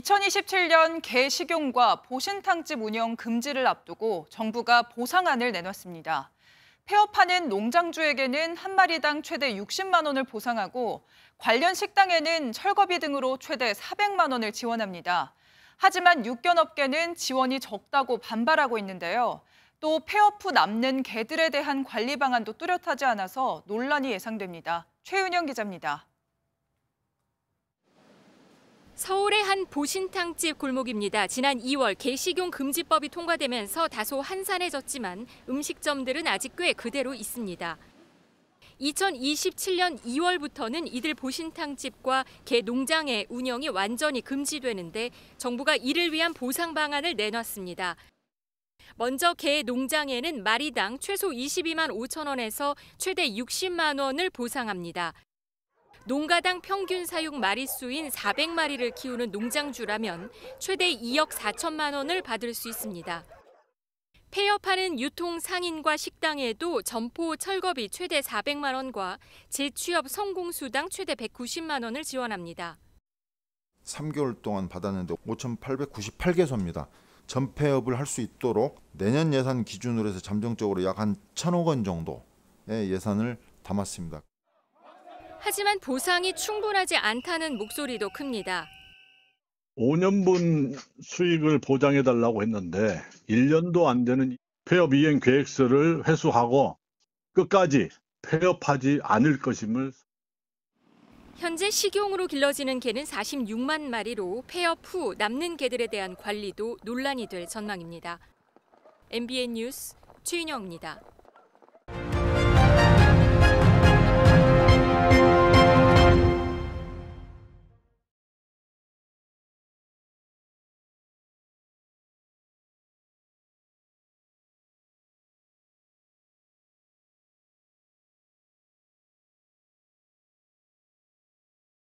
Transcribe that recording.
2027년 개 식용과 보신탕집 운영 금지를 앞두고 정부가 보상안을 내놨습니다. 폐업하는 농장주에게는 한 마리당 최대 60만 원을 보상하고 관련 식당에는 철거비 등으로 최대 400만 원을 지원합니다. 하지만 육견업계는 지원이 적다고 반발하고 있는데요. 또 폐업 후 남는 개들에 대한 관리 방안도 뚜렷하지 않아서 논란이 예상됩니다. 최윤영 기자입니다. 서울의 한 보신탕집 골목입니다. 지난 2월 개식용 금지법이 통과되면서 다소 한산해졌지만 음식점들은 아직 꽤 그대로 있습니다. 2027년 2월부터는 이들 보신탕집과 개 농장의 운영이 완전히 금지되는데 정부가 이를 위한 보상 방안을 내놨습니다. 먼저 개 농장에는 마리당 최소 22만 5천 원에서 최대 60만 원을 보상합니다. 농가당 평균 사육 마리수인 400마리를 키우는 농장주라면 최대 2억 4천만 원을 받을 수 있습니다. 폐업하는 유통 상인과 식당에도 점포 철거비 최대 400만 원과 재취업 성공수당 최대 190만 원을 지원합니다. 3개월 동안 받았는데 5,898개소입니다. 전폐업을 할 수 있도록 내년 예산 기준으로 해서 잠정적으로 약한 천억 원 정도의 예산을 담았습니다. 하지만 보상이 충분하지 않다는 목소리도 큽니다. 5년분 수익을 보장해 달라고 했는데 1년도 안 되는 폐업 이행 계획서를 회수하고 끝까지 폐업하지 않을 것임을 현재 식용으로 길러지는 개는 46만 마리로 폐업 후 남는 개들에 대한 관리도 논란이 될 전망입니다. MBN 뉴스 최인영입니다.